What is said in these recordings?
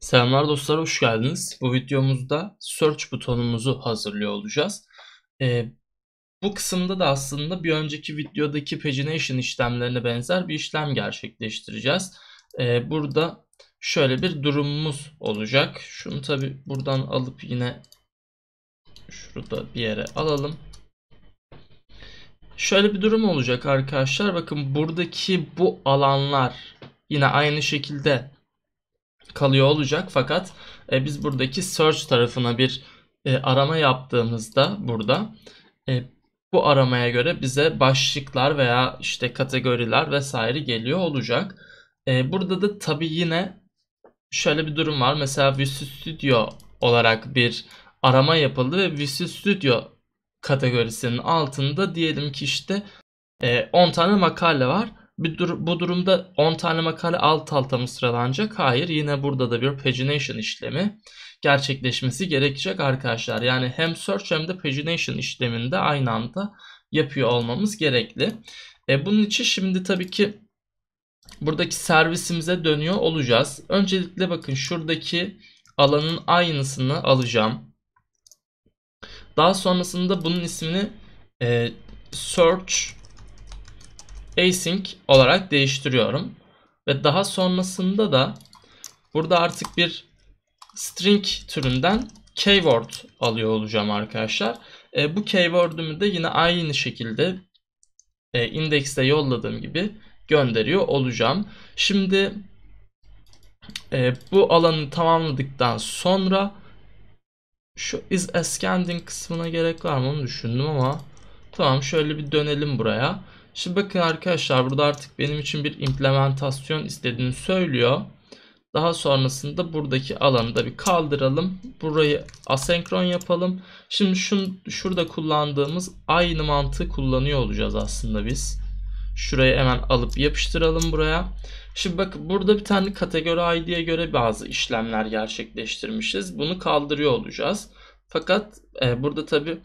Selamlar dostlar hoş geldiniz. Bu videomuzda search butonumuzu hazırlıyor olacağız. Ee, bu kısımda da aslında bir önceki videodaki pagination işlemlerine benzer bir işlem gerçekleştireceğiz. Ee, burada şöyle bir durumumuz olacak. Şunu tabi buradan alıp yine şurada bir yere alalım. Şöyle bir durum olacak arkadaşlar. Bakın buradaki bu alanlar yine aynı şekilde kalıyor olacak fakat e, biz buradaki search tarafına bir e, arama yaptığımızda burada e, bu aramaya göre bize başlıklar veya işte kategoriler vesaire geliyor olacak. E, burada da tabi yine şöyle bir durum var. Mesela Visual Studio olarak bir arama yapıldı ve Visual Studio kategorisinin altında diyelim ki işte 10 e, tane makale var dur bu durumda 10 tane makale alt alta mı sıralanacak? Hayır. Yine burada da bir pagination işlemi gerçekleşmesi gerekecek arkadaşlar. Yani hem search hem de pagination işleminde aynı anda yapıyor olmamız gerekli. E, bunun için şimdi tabii ki buradaki servisimize dönüyor olacağız. Öncelikle bakın şuradaki alanın aynısını alacağım. Daha sonrasında bunun ismini e, search async olarak değiştiriyorum. Ve daha sonrasında da burada artık bir string türünden keyword alıyor olacağım arkadaşlar. E, bu keyword'ümü de yine aynı şekilde e, indekste yolladığım gibi gönderiyor olacağım. Şimdi e, bu alanı tamamladıktan sonra şu is ascending kısmına gerek var mı onu düşündüm ama tamam şöyle bir dönelim buraya. Şimdi bakın arkadaşlar burada artık benim için bir implementasyon istediğini söylüyor. Daha sonrasında buradaki alanı da bir kaldıralım. Burayı asenkron yapalım. Şimdi şun, şurada kullandığımız aynı mantığı kullanıyor olacağız aslında biz. Şurayı hemen alıp yapıştıralım buraya. Şimdi bakın burada bir tane kategori ID'ye göre bazı işlemler gerçekleştirmişiz. Bunu kaldırıyor olacağız. Fakat e, burada tabi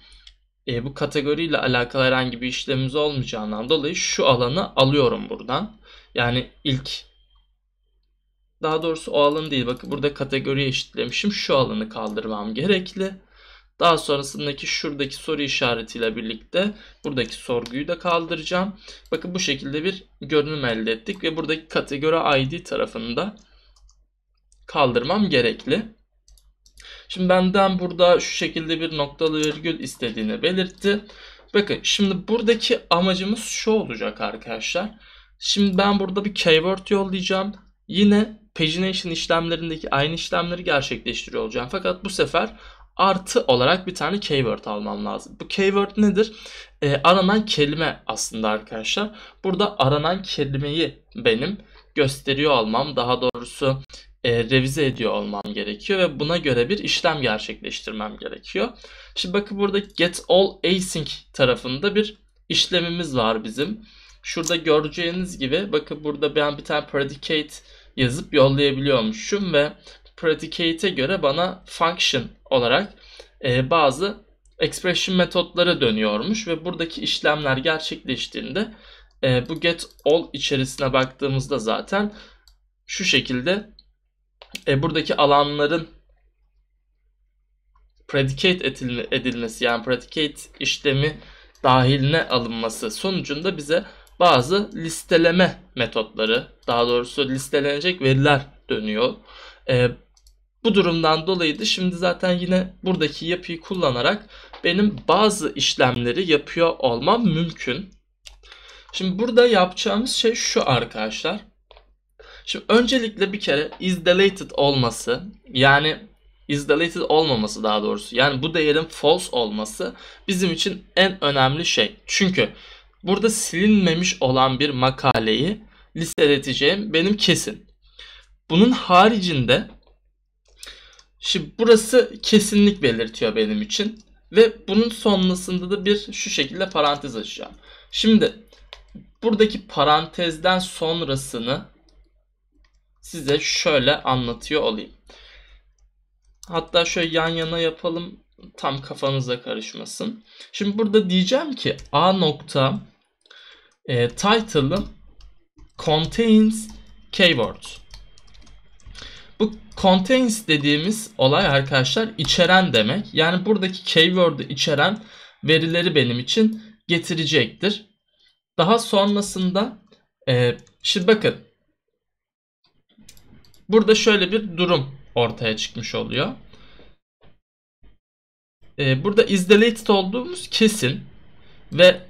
e, bu kategoriyle alakalı herhangi bir işlemimiz olmayacağından dolayı şu alanı alıyorum buradan. Yani ilk daha doğrusu o alanı değil. Bakın burada kategoriye eşitlemişim. Şu alanı kaldırmam gerekli. Daha sonrasındaki şuradaki soru işaretiyle birlikte buradaki sorguyu da kaldıracağım. Bakın bu şekilde bir görünüm elde ettik ve buradaki kategori ID tarafında kaldırmam gerekli. Şimdi benden burada şu şekilde bir noktalı virgül istediğini belirtti. Bakın şimdi buradaki amacımız şu olacak arkadaşlar. Şimdi ben burada bir keyword yollayacağım. Yine pagination işlemlerindeki aynı işlemleri gerçekleştiriyor olacağım. Fakat bu sefer artı olarak bir tane keyword almam lazım. Bu keyword nedir? E, aranan kelime aslında arkadaşlar. Burada aranan kelimeyi benim gösteriyor almam. Daha doğrusu e, revize ediyor olmam gerekiyor ve buna göre bir işlem gerçekleştirmem gerekiyor. Şimdi bakın burada get all async tarafında bir işlemimiz var bizim. Şurada göreceğiniz gibi bakın burada ben bir tane predicate yazıp yollayabiliyormuşum ve predicate'e göre bana function olarak e, bazı expression metotları dönüyormuş ve buradaki işlemler gerçekleştiğinde e, bu get all içerisine baktığımızda zaten şu şekilde e, buradaki alanların predicate edilmesi yani predicate işlemi dahiline alınması sonucunda bize bazı listeleme metotları daha doğrusu listelenecek veriler dönüyor. E, bu durumdan dolayı da şimdi zaten yine buradaki yapıyı kullanarak benim bazı işlemleri yapıyor olmam mümkün. Şimdi burada yapacağımız şey şu arkadaşlar. Şimdi öncelikle bir kere is deleted olması yani is deleted olmaması daha doğrusu. Yani bu değerin false olması bizim için en önemli şey. Çünkü burada silinmemiş olan bir makaleyi listeleteceğim benim kesin. Bunun haricinde şimdi burası kesinlik belirtiyor benim için ve bunun sonrasında da bir şu şekilde parantez açacağım. Şimdi buradaki parantezden sonrasını size şöyle anlatıyor olayım. Hatta şöyle yan yana yapalım tam kafanıza karışmasın. Şimdi burada diyeceğim ki a nokta e, title'ı contains keyword. Bu contains dediğimiz olay arkadaşlar içeren demek. Yani buradaki keyword'ü içeren verileri benim için getirecektir. Daha sonrasında e, şimdi bakın Burada şöyle bir durum ortaya çıkmış oluyor. Ee, burada is deleted olduğumuz kesin ve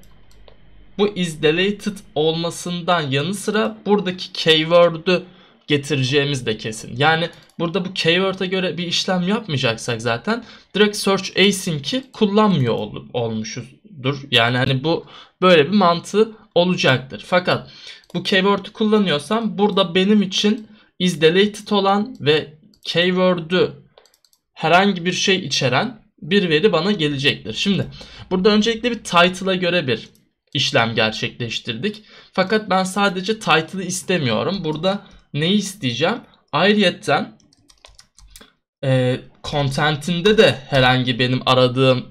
bu is deleted olmasından yanı sıra buradaki keyword'u getireceğimiz de kesin. Yani burada bu keyword'e göre bir işlem yapmayacaksak zaten direkt search asynci kullanmıyor ol, olmuşuzdur. Yani hani bu böyle bir mantığı olacaktır. Fakat bu keyword'u kullanıyorsam burada benim için is deleted olan ve keyword'ü herhangi bir şey içeren bir veri bana gelecektir. Şimdi burada öncelikle bir title'a göre bir işlem gerçekleştirdik. Fakat ben sadece title'ı istemiyorum. Burada neyi isteyeceğim? Ayrıyeten e, content'inde de herhangi benim aradığım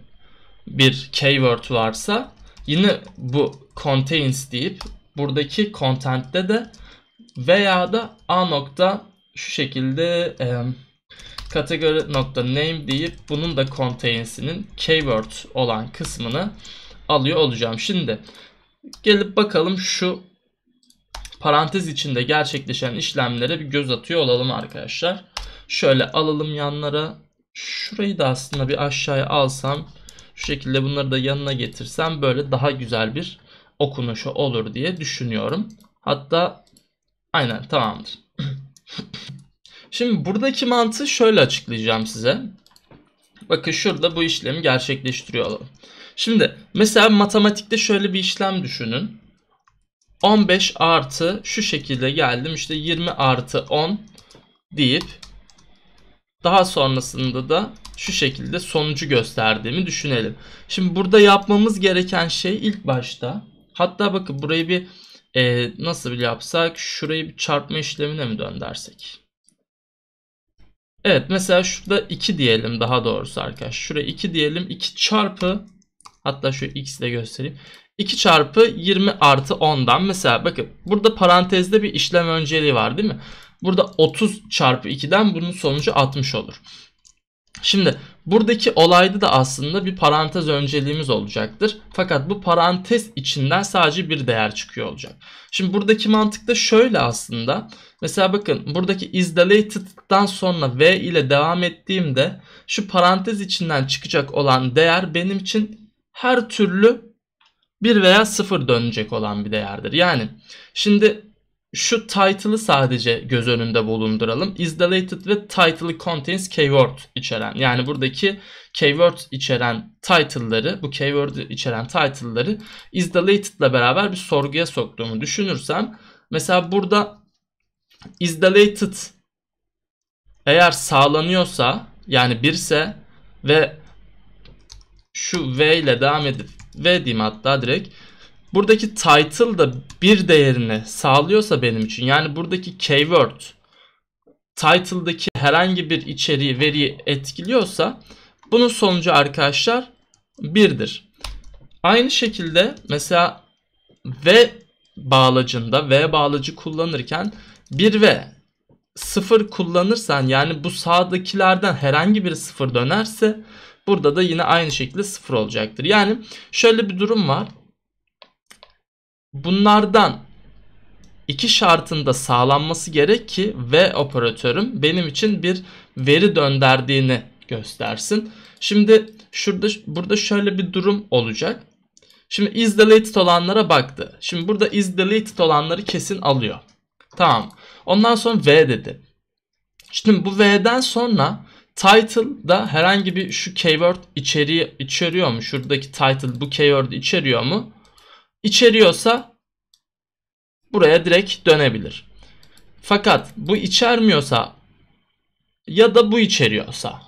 bir keyword varsa yine bu contains deyip buradaki content'te de veya da a nokta şu şekilde e, kategori nokta name deyip bunun da contains'inin keyword olan kısmını alıyor olacağım. Şimdi gelip bakalım şu parantez içinde gerçekleşen işlemlere bir göz atıyor olalım arkadaşlar. Şöyle alalım yanlara. Şurayı da aslında bir aşağıya alsam şu şekilde bunları da yanına getirsem böyle daha güzel bir okunuşu olur diye düşünüyorum. Hatta Aynen tamamdır. Şimdi buradaki mantığı şöyle açıklayacağım size. Bakın şurada bu işlemi gerçekleştiriyor olalım. Şimdi mesela matematikte şöyle bir işlem düşünün. 15 artı şu şekilde geldim işte 20 artı 10 deyip daha sonrasında da şu şekilde sonucu gösterdiğimi düşünelim. Şimdi burada yapmamız gereken şey ilk başta hatta bakın burayı bir e, nasıl bir yapsak şurayı bir çarpma işlemine mi döndersek? Evet mesela şurada 2 diyelim daha doğrusu arkadaşlar. Şuraya 2 diyelim. 2 çarpı hatta şu x'i de göstereyim. 2 çarpı 20 artı 10'dan mesela bakın burada parantezde bir işlem önceliği var değil mi? Burada 30 çarpı 2'den bunun sonucu 60 olur. Şimdi Buradaki olayda da aslında bir parantez önceliğimiz olacaktır. Fakat bu parantez içinden sadece bir değer çıkıyor olacak. Şimdi buradaki mantık da şöyle aslında. Mesela bakın buradaki is delated'dan sonra v ile devam ettiğimde şu parantez içinden çıkacak olan değer benim için her türlü 1 veya 0 dönecek olan bir değerdir. Yani şimdi şu title'ı sadece göz önünde bulunduralım. Is deleted ve title contains keyword içeren. Yani buradaki keyword içeren title'ları, bu keyword içeren title'ları is deleted ile beraber bir sorguya soktuğumu düşünürsem mesela burada is deleted eğer sağlanıyorsa yani birse ve şu v ile devam edip v diyeyim hatta direkt Buradaki title da bir değerini sağlıyorsa benim için yani buradaki keyword title'daki herhangi bir içeriği veriyi etkiliyorsa bunun sonucu arkadaşlar birdir. Aynı şekilde mesela v bağlacında v bağlacı kullanırken bir ve sıfır kullanırsan yani bu sağdakilerden herhangi biri sıfır dönerse burada da yine aynı şekilde sıfır olacaktır. Yani şöyle bir durum var. Bunlardan iki şartın da sağlanması gerek ki ve operatörüm benim için bir veri dönderdiğini göstersin. Şimdi şurada burada şöyle bir durum olacak. Şimdi is deleted olanlara baktı. Şimdi burada is deleted olanları kesin alıyor. Tamam. Ondan sonra v dedi. Şimdi bu v'den sonra title da herhangi bir şu keyword içeriği içeriyor mu? Şuradaki title bu keyword içeriyor mu? içeriyorsa buraya direkt dönebilir. Fakat bu içermiyorsa ya da bu içeriyorsa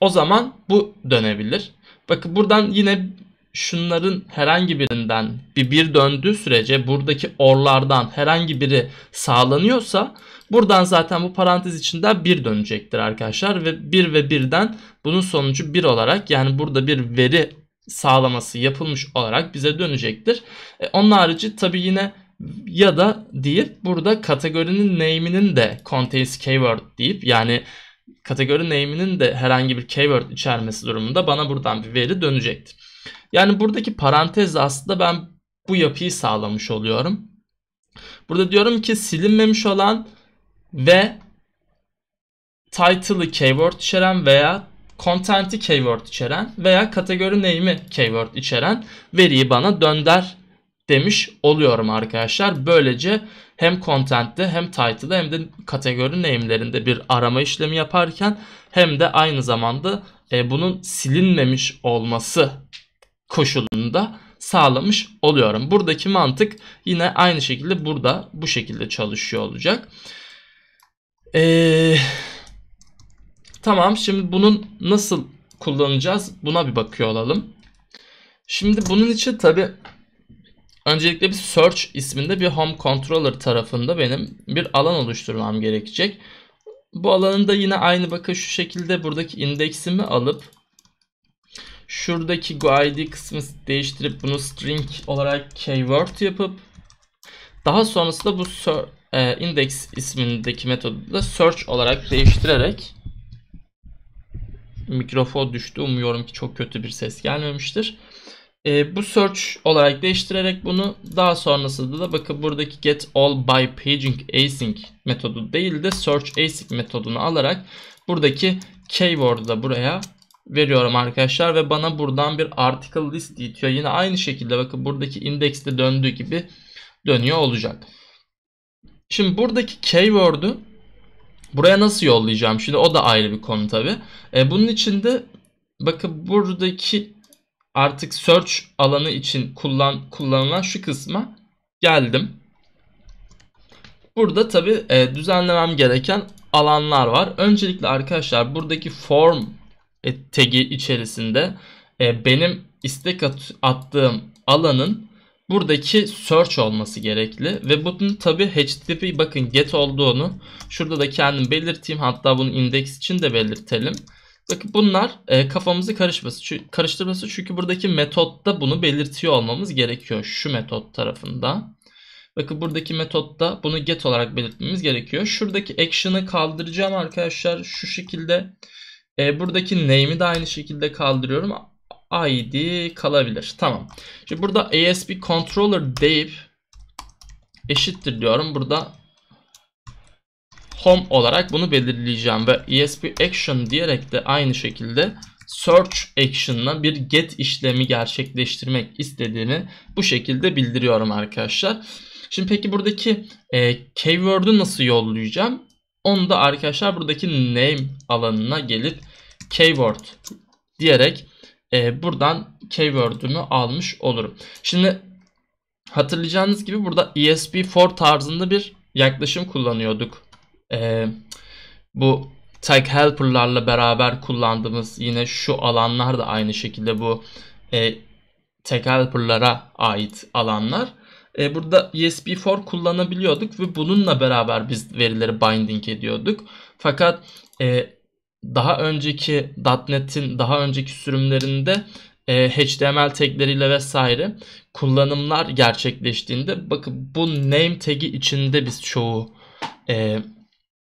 o zaman bu dönebilir. Bakın buradan yine şunların herhangi birinden bir bir döndüğü sürece buradaki orlardan herhangi biri sağlanıyorsa buradan zaten bu parantez içinde bir dönecektir arkadaşlar ve bir ve birden bunun sonucu bir olarak yani burada bir veri sağlaması yapılmış olarak bize dönecektir. E, onun harici tabi yine ya da deyip burada kategorinin name'inin de contains keyword deyip yani kategori name'inin de herhangi bir keyword içermesi durumunda bana buradan bir veri dönecektir. Yani buradaki parantez aslında ben bu yapıyı sağlamış oluyorum. Burada diyorum ki silinmemiş olan ve title'ı keyword içeren veya content'i keyword içeren veya kategori name'i keyword içeren veriyi bana dönder demiş oluyorum arkadaşlar. Böylece hem content'te hem title'da hem de kategori name'lerinde bir arama işlemi yaparken hem de aynı zamanda e, bunun silinmemiş olması koşulunda sağlamış oluyorum. Buradaki mantık yine aynı şekilde burada bu şekilde çalışıyor olacak. Eee Tamam şimdi bunun nasıl kullanacağız buna bir bakıyor olalım. Şimdi bunun için tabi öncelikle bir search isminde bir home controller tarafında benim bir alan oluşturmam gerekecek. Bu alanı yine aynı bakın şu şekilde buradaki indeksimi alıp şuradaki GUID kısmını değiştirip bunu string olarak keyword yapıp daha sonrasında bu e, index ismindeki metodu da search olarak değiştirerek mikrofon düştü. Umuyorum ki çok kötü bir ses gelmemiştir. E, bu search olarak değiştirerek bunu daha sonrasında da bakın buradaki get all by paging async metodu değil de search async metodunu alarak buradaki keyword'u da buraya veriyorum arkadaşlar ve bana buradan bir article list diyor. Yine aynı şekilde bakın buradaki indekste döndüğü gibi dönüyor olacak. Şimdi buradaki keyword'u Buraya nasıl yollayacağım şimdi o da ayrı bir konu tabi. E, bunun için de bakın buradaki artık search alanı için kullan kullanılan şu kısma geldim. Burada tabi e, düzenlemem gereken alanlar var. Öncelikle arkadaşlar buradaki form e, tagi içerisinde e, benim istek at attığım alanın buradaki search olması gerekli ve bunun tabi HTTP bakın get olduğunu şurada da kendim belirteyim hatta bunu index için de belirtelim. Bakın bunlar e, kafamızı karışması, karıştırması çünkü buradaki metotta bunu belirtiyor olmamız gerekiyor şu metot tarafında. Bakın buradaki metotta bunu get olarak belirtmemiz gerekiyor. Şuradaki action'ı kaldıracağım arkadaşlar şu şekilde. E, buradaki name'i de aynı şekilde kaldırıyorum. ID kalabilir. Tamam. Şimdi burada ASP controller deyip eşittir diyorum. Burada home olarak bunu belirleyeceğim ve ESP action diyerek de aynı şekilde search action'la bir get işlemi gerçekleştirmek istediğini bu şekilde bildiriyorum arkadaşlar. Şimdi peki buradaki e, keyword'ü nasıl yollayacağım? onda arkadaşlar buradaki name alanına gelip keyword diyerek e, buradan keyword'ümü almış olurum. Şimdi hatırlayacağınız gibi burada ESP4 tarzında bir yaklaşım kullanıyorduk. E, bu tag helper'larla beraber kullandığımız yine şu alanlar da aynı şekilde bu e, tag helper'lara ait alanlar. E, burada ESP4 kullanabiliyorduk ve bununla beraber biz verileri binding ediyorduk. Fakat e, daha önceki .NET'in daha önceki sürümlerinde e, HTML tagleriyle vesaire kullanımlar gerçekleştiğinde bakın bu name tagi içinde biz çoğu e,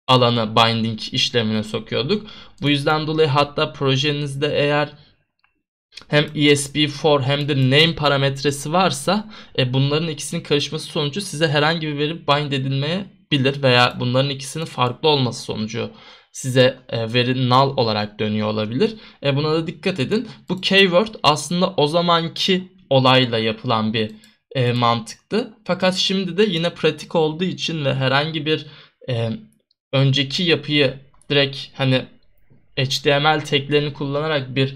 alana binding işlemine sokuyorduk. Bu yüzden dolayı hatta projenizde eğer hem ESP4 hem de name parametresi varsa e, bunların ikisinin karışması sonucu size herhangi bir veri bind edilmeye bilir veya bunların ikisinin farklı olması sonucu size e, veri null olarak dönüyor olabilir. E, buna da dikkat edin. Bu keyword aslında o zamanki olayla yapılan bir e, mantıktı. Fakat şimdi de yine pratik olduğu için ve herhangi bir e, önceki yapıyı direkt hani HTML teklerini kullanarak bir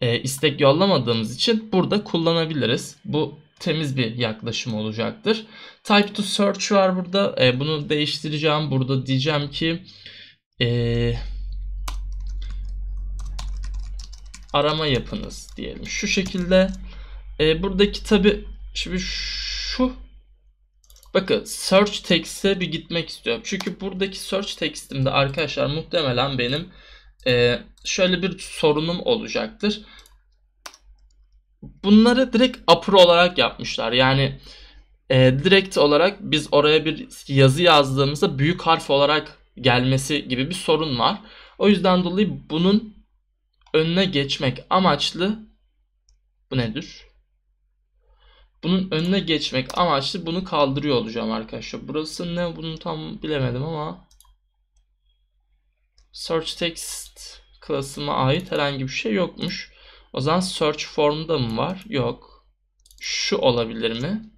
e, istek yollamadığımız için burada kullanabiliriz. Bu temiz bir yaklaşım olacaktır. Type to search var burada. E, bunu değiştireceğim. Burada diyeceğim ki e, arama yapınız diyelim. Şu şekilde e, buradaki tabi şimdi şu bakın search text'e bir gitmek istiyorum. Çünkü buradaki search text'imde arkadaşlar muhtemelen benim e, şöyle bir sorunum olacaktır. Bunları direkt upper olarak yapmışlar. Yani e, direkt olarak biz oraya bir yazı yazdığımızda büyük harf olarak gelmesi gibi bir sorun var. O yüzden dolayı bunun önüne geçmek amaçlı bu nedir? Bunun önüne geçmek amaçlı bunu kaldırıyor olacağım arkadaşlar. Burası ne bunu tam bilemedim ama search text klasıma ait herhangi bir şey yokmuş. O zaman search form'da mı var? Yok. Şu olabilir mi?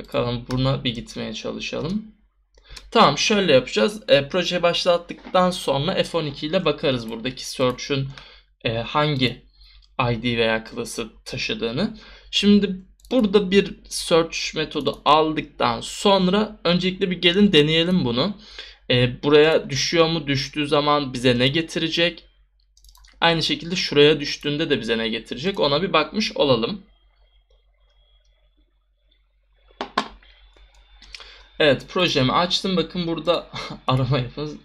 Bakalım buna bir gitmeye çalışalım. Tamam şöyle yapacağız. E, proje başlattıktan sonra F12 ile bakarız buradaki search'ün e, hangi ID veya class'ı taşıdığını. Şimdi burada bir search metodu aldıktan sonra öncelikle bir gelin deneyelim bunu. E, buraya düşüyor mu? Düştüğü zaman bize ne getirecek? Aynı şekilde şuraya düştüğünde de bize ne getirecek? Ona bir bakmış olalım. Evet projemi açtım. Bakın burada arama yapın.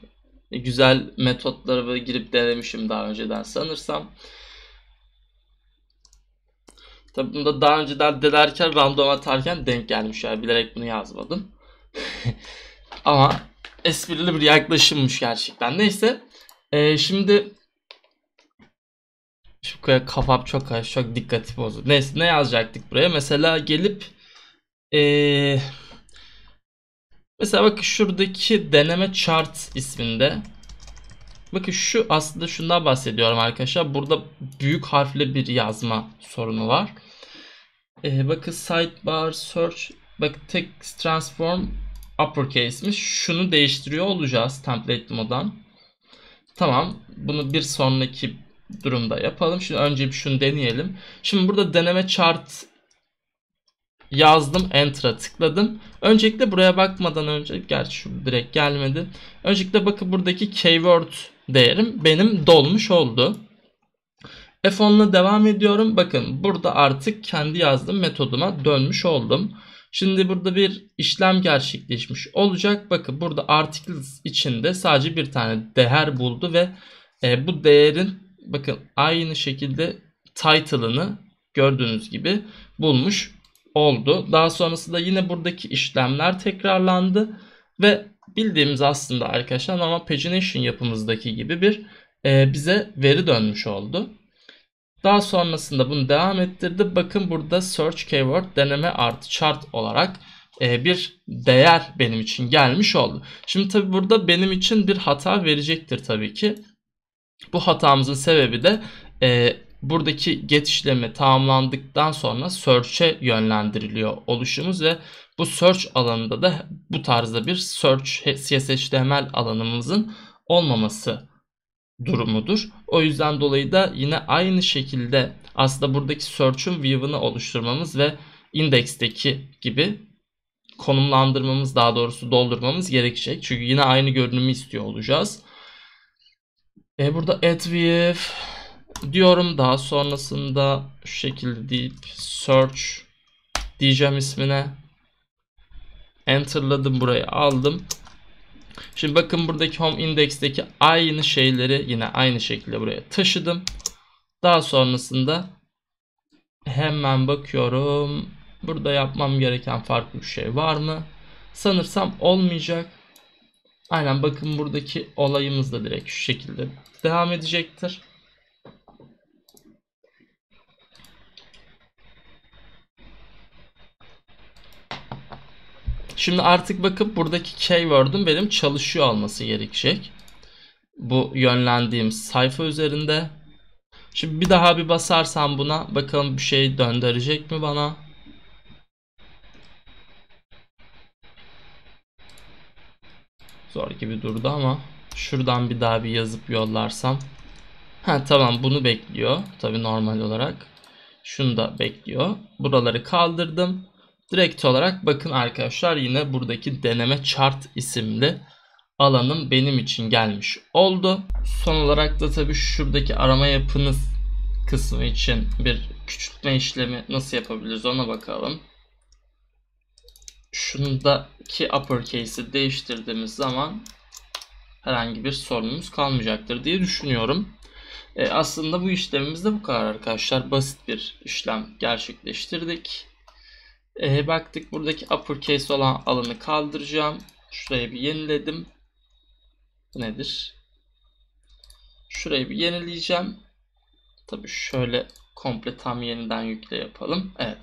E, güzel metotları girip denemişim daha önceden sanırsam. Tabi bunda daha önceden delerken random atarken denk gelmiş yani bilerek bunu yazmadım. Ama esprili bir yaklaşımmış gerçekten. Neyse. Ee, şimdi şu kafam çok karışık, çok dikkati bozuldu. Neyse ne yazacaktık buraya? Mesela gelip ee, Mesela bakın şuradaki deneme chart isminde. Bakın şu aslında şundan bahsediyorum arkadaşlar. Burada büyük harfli bir yazma sorunu var. Ee, bakın sidebar search bak text transform uppercase'miş. Şunu değiştiriyor olacağız template modan. Tamam. Bunu bir sonraki durumda yapalım. Şimdi önce bir şunu deneyelim. Şimdi burada deneme chart yazdım. Enter'a tıkladım. Öncelikle buraya bakmadan önce gerçi şu direkt gelmedi. Öncelikle bakın buradaki keyword değerim benim dolmuş oldu. F10'la devam ediyorum. Bakın burada artık kendi yazdığım metoduma dönmüş oldum. Şimdi burada bir işlem gerçekleşmiş olacak. Bakın burada articles içinde sadece bir tane değer buldu ve e, bu değerin bakın aynı şekilde title'ını gördüğünüz gibi bulmuş oldu. Daha sonrasında yine buradaki işlemler tekrarlandı ve bildiğimiz aslında arkadaşlar normal pagination yapımızdaki gibi bir e, bize veri dönmüş oldu. Daha sonrasında bunu devam ettirdi. Bakın burada search keyword deneme artı chart olarak e, bir değer benim için gelmiş oldu. Şimdi tabi burada benim için bir hata verecektir tabii ki. Bu hatamızın sebebi de e, buradaki get işlemi tamamlandıktan sonra search'e yönlendiriliyor oluşumuz ve bu search alanında da bu tarzda bir search CSHTML alanımızın olmaması durumudur. O yüzden dolayı da yine aynı şekilde aslında buradaki search'un view'ını oluşturmamız ve indeksteki gibi konumlandırmamız daha doğrusu doldurmamız gerekecek. Çünkü yine aynı görünümü istiyor olacağız. E burada add with diyorum. Daha sonrasında şu şekilde deyip search diyeceğim ismine. Enter'ladım burayı aldım. Şimdi bakın buradaki home index'teki aynı şeyleri yine aynı şekilde buraya taşıdım. Daha sonrasında hemen bakıyorum. Burada yapmam gereken farklı bir şey var mı? Sanırsam olmayacak. Aynen bakın buradaki olayımız da direkt şu şekilde devam edecektir. Şimdi artık bakın buradaki keyword'ün benim çalışıyor olması gerekecek. Bu yönlendiğim sayfa üzerinde. Şimdi bir daha bir basarsam buna bakalım bir şey döndürecek mi bana? Zor gibi durdu ama şuradan bir daha bir yazıp yollarsam. Ha tamam bunu bekliyor. Tabi normal olarak. Şunu da bekliyor. Buraları kaldırdım. Direkt olarak bakın arkadaşlar yine buradaki deneme chart isimli alanım benim için gelmiş oldu. Son olarak da tabii şuradaki arama yapınız kısmı için bir küçültme işlemi nasıl yapabiliriz ona bakalım. Şundaki uppercase'i değiştirdiğimiz zaman herhangi bir sorunumuz kalmayacaktır diye düşünüyorum. E, aslında bu işlemimiz de bu kadar arkadaşlar. Basit bir işlem gerçekleştirdik. E, baktık buradaki uppercase olan alanı kaldıracağım. Şurayı bir yeniledim. nedir? Şurayı bir yenileyeceğim. Tabi şöyle komple tam yeniden yükle yapalım. Evet.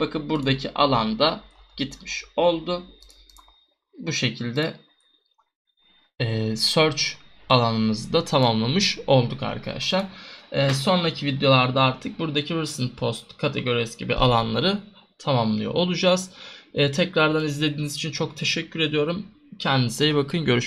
Bakın buradaki alanda gitmiş oldu. Bu şekilde e, search alanımızı da tamamlamış olduk arkadaşlar. E, sonraki videolarda artık buradaki recent post kategorisi gibi alanları tamamlıyor olacağız. E, tekrardan izlediğiniz için çok teşekkür ediyorum. Kendinize iyi bakın. Görüşmek